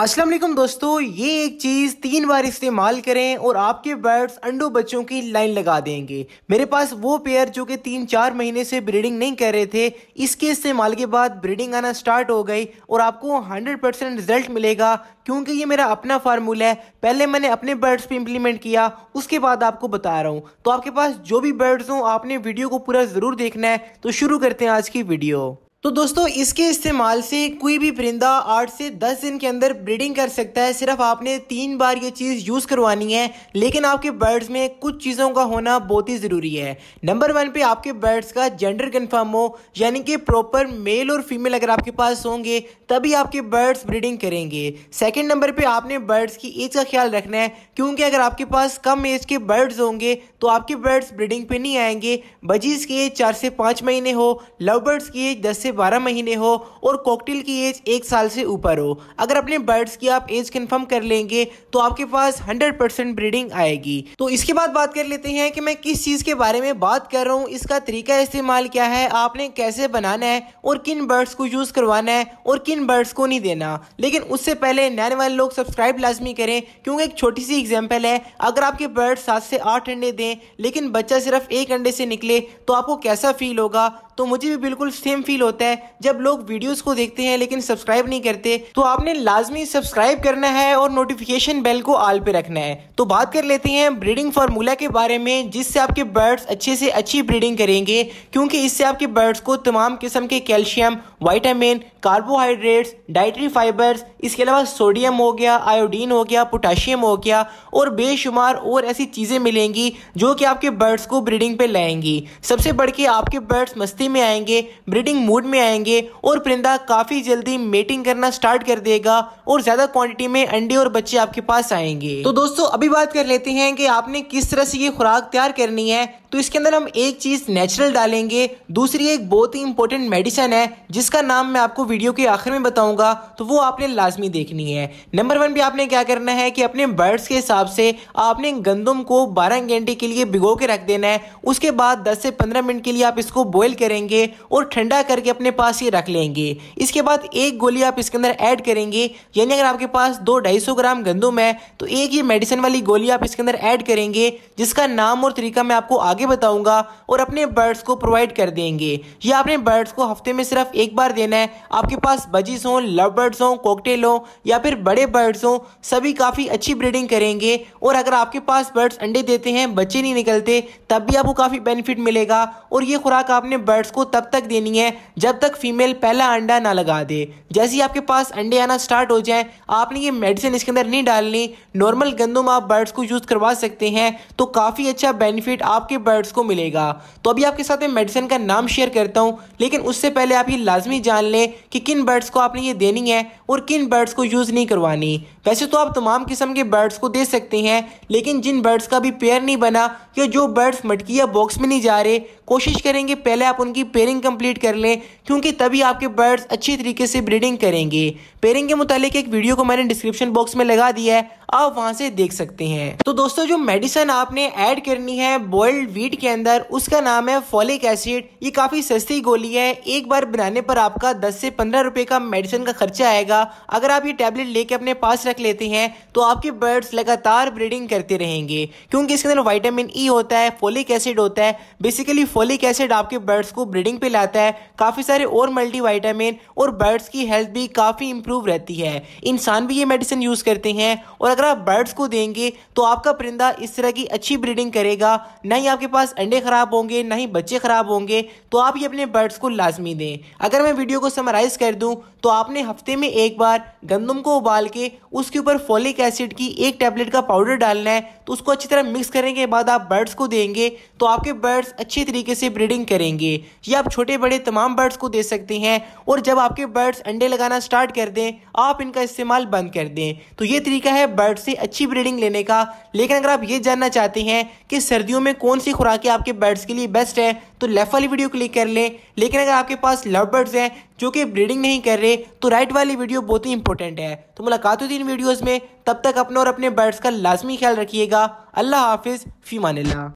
असलम दोस्तों ये एक चीज़ तीन बार इस्तेमाल करें और आपके बर्ड्स अंडों बच्चों की लाइन लगा देंगे मेरे पास वो पेयर जो कि तीन चार महीने से ब्रीडिंग नहीं कर रहे थे इसके इस्तेमाल के बाद ब्रीडिंग आना स्टार्ट हो गई और आपको 100 परसेंट रिजल्ट मिलेगा क्योंकि ये मेरा अपना फार्मूला है पहले मैंने अपने बर्ड्स पर इम्प्लीमेंट किया उसके बाद आपको बता रहा हूँ तो आपके पास जो भी बर्ड्स हों आपने वीडियो को पूरा ज़रूर देखना है तो शुरू करते हैं आज की वीडियो तो दोस्तों इसके इस्तेमाल से कोई भी परिंदा आठ से दस दिन के अंदर ब्रीडिंग कर सकता है सिर्फ आपने तीन बार ये चीज़ यूज़ करवानी है लेकिन आपके बर्ड्स में कुछ चीज़ों का होना बहुत ही ज़रूरी है नंबर वन पे आपके बर्ड्स का जेंडर कन्फर्म हो यानी कि प्रॉपर मेल और फीमेल अगर आपके पास होंगे तभी आपके बर्ड्स ब्रीडिंग करेंगे सेकेंड नंबर पर आपने बर्ड्स की एज का ख्याल रखना है क्योंकि अगर आपके पास कम एज के बर्ड्स होंगे तो आपके बर्ड्स ब्रीडिंग पर नहीं आएंगे बजीज़ की एज चार से पाँच महीने हो लव बर्ड्स की एज दस से से 12 महीने हो और कॉकटेल की एज एक साल से ऊपर हो अगर अपने बर्ड्स की आप एज कन्फर्म कर लेंगे तो आपके पास 100% ब्रीडिंग आएगी तो इसके बाद बात कर लेते हैं कि मैं किस चीज़ के बारे में बात कर रहा हूँ इसका तरीका इस्तेमाल क्या है आपने कैसे बनाना है और किन बर्ड्स को यूज़ करवाना है और किन बर्ड्स को नहीं देना लेकिन उससे पहले नैन वाले लोग सब्सक्राइब लाजमी करें क्योंकि एक छोटी सी एग्जाम्पल है अगर आपके बर्ड सात से आठ अंडे दें लेकिन बच्चा सिर्फ एक अंडे से निकले तो आपको कैसा फील होगा तो मुझे भी बिल्कुल सेम फील होता है होता है जब लोग वीडियोस को देखते हैं लेकिन सब्सक्राइब नहीं करते तो आपने लाजमी सब्सक्राइब करना है और नोटिफिकेशन बेल को आल पे रखना है तो बात कर लेते हैं ब्रीडिंग फार्मूला के बारे में जिससे आपके बर्ड्स अच्छे से अच्छी ब्रीडिंग करेंगे क्योंकि इससे आपके बर्ड्स को तमाम किस्म के calcium vitamin carbohydrates dietary fibres इसके अलावा सोडियम हो गया आयोडीन हो गया पोटाशियम हो गया और बेशुमार और ऐसी चीज़ें मिलेंगी जो कि आपके बर्ड्स को ब्रीडिंग पे लाएंगी सबसे बढ़ के आपके बर्ड्स मस्ती में आएंगे ब्रीडिंग मूड में आएंगे और परिंदा काफ़ी जल्दी मेटिंग करना स्टार्ट कर देगा और ज़्यादा क्वान्टिटी में अंडे और बच्चे आपके पास आएंगे तो दोस्तों अभी बात कर लेते हैं कि आपने किस तरह से ये खुराक तैयार करनी है तो इसके अंदर हम एक चीज़ नेचुरल डालेंगे दूसरी एक बहुत ही इंपॉर्टेंट मेडिसन है जिस जिसका नाम मैं आपको वीडियो के आखिर में बताऊंगा तो वो आपने लाजमी देखनी है नंबर वन भी आपने क्या करना है कि अपने बर्ड्स के हिसाब से आपने गंदम को बारह घंटे के लिए भिगो के रख देना है उसके बाद दस से पंद्रह मिनट के लिए आप इसको बॉयल करेंगे और ठंडा करके अपने पास ये रख लेंगे इसके बाद एक गोली आप इसके अंदर ऐड करेंगे यानी अगर आपके पास दो ढाई सौ ग्राम गंदम है तो एक ही मेडिसिन वाली गोली आप इसके अंदर ऐड करेंगे जिसका नाम और तरीका मैं आपको आगे बताऊंगा और अपने बर्ड्स को प्रोवाइड कर देंगे या अपने बर्ड्स को हफ्ते में सिर्फ एक बार नंबर देना है आपके पास बजिस हों लव बर्ड्स हों कोकटेल हों या फिर बड़े बर्ड्स हों सभी काफ़ी अच्छी ब्रीडिंग करेंगे और अगर आपके पास बर्ड्स अंडे देते हैं बच्चे नहीं निकलते तब भी आपको काफ़ी बेनिफिट मिलेगा और ये खुराक आपने बर्ड्स को तब तक देनी है जब तक फीमेल पहला अंडा ना लगा दे जैसे ही आपके पास अंडे आना स्टार्ट हो जाए आपने ये मेडिसिन इसके अंदर नहीं डालनी नॉर्मल गंदुम आप बर्ड्स को यूज़ करवा सकते हैं तो काफ़ी अच्छा बेनिफिट आपके बर्ड्स को मिलेगा तो अभी आपके साथ मेडिसिन का नाम शेयर करता हूँ लेकिन उससे पहले आप ये लाजमी लाजमी जान लें कि किन बर्ड्स को आपने ये देनी है और किन बर्ड्स को यूज़ नहीं करवानी वैसे तो आप तमाम किस्म के बर्ड्स को दे सकते हैं लेकिन जिन बर्ड्स का भी पेयर नहीं बना कि जो बर्ड्स मटकी या बॉक्स में नहीं जा रहे कोशिश करेंगे पहले आप उनकी पेयरिंग कंप्लीट कर लें क्योंकि तभी आपके बर्ड्स अच्छी तरीके से ब्रीडिंग करेंगे पेयरिंग के मुतालिक एक वीडियो को मैंने डिस्क्रिप्शन बॉक्स में लगा दिया है आप वहां से देख सकते हैं तो दोस्तों जो मेडिसन आपने ऐड करनी है बॉइल्ड व्हीट के अंदर उसका नाम है फॉलिक एसिड ये काफ़ी सस्ती गोली है एक बार बनाने पर आपका 10 से 15 रुपए का मेडिसिन का खर्चा आएगा अगर आप ये टैबलेट लेके अपने पास रख लेते हैं तो आपके बर्ड्स लगातार ब्रीडिंग करते रहेंगे क्योंकि इसके अंदर वाइटामिन ई e ई होता है फोलिक एसिड होता है बेसिकली फोलिक एसिड आपके बर्ड्स को ब्रीडिंग पे लाता है काफ़ी सारे और मल्टीवाइटामिन और बर्ड्स की हेल्थ भी काफ़ी इंप्रूव रहती है इंसान भी ये मेडिसिन यूज़ करते हैं और अगर आप बर्ड्स को देंगे तो आपका परिंदा इस तरह की अच्छी ब्रीडिंग करेगा ना ही आपके पास अंडे ख़राब होंगे ना ही बच्चे ख़राब होंगे तो आप ये अपने बर्ड्स को लाजमी दें अगर मैं वीडियो को समराइज़ कर दूँ तो आपने हफ्ते में एक बार गंदम को उबाल के उसके ऊपर फोलिक एसिड की एक टेबलेट का पाउडर डालना है तो उसको अच्छी तरह मिक्स करने के बाद आप बर्ड्स को देंगे तो आपके बर्ड्स अच्छे तरीके से ब्रीडिंग करेंगे ये आप छोटे बड़े तमाम बर्ड्स को दे सकते हैं और जब आपके बर्ड्स अंडे लगाना स्टार्ट कर दें आप इनका इस्तेमाल बंद कर दें तो ये तरीका है बर्ड से अच्छी ब्रीडिंग लेने का लेकिन अगर आप ये जानना चाहते हैं कि सर्दियों में कौन सी खुराकें आपके बर्ड्स के लिए बेस्ट है तो लेफ्ट वाली वीडियो क्लिक कर लें लेकिन अगर आपके पास लव बर्ड्स हैं जो कि ब्रीडिंग नहीं कर रहे तो राइट वाली वीडियो बहुत ही इंपॉर्टेंट है तो मुलाकात होती इन वीडियोज़ में तब तक अपने और अपने बर्ड्स का लाजमी ख्याल रखिएगा अल्लाह हाफिज़ फ़ी मानिल्ला